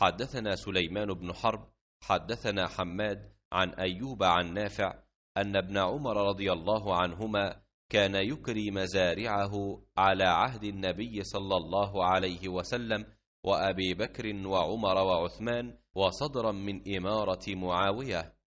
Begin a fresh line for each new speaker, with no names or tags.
حدثنا سليمان بن حرب
حدثنا حماد عن أيوب عن نافع أن ابن عمر رضي الله عنهما كان يكري مزارعه على عهد النبي صلى الله عليه وسلم وأبي بكر وعمر وعثمان وصدرا
من إمارة معاوية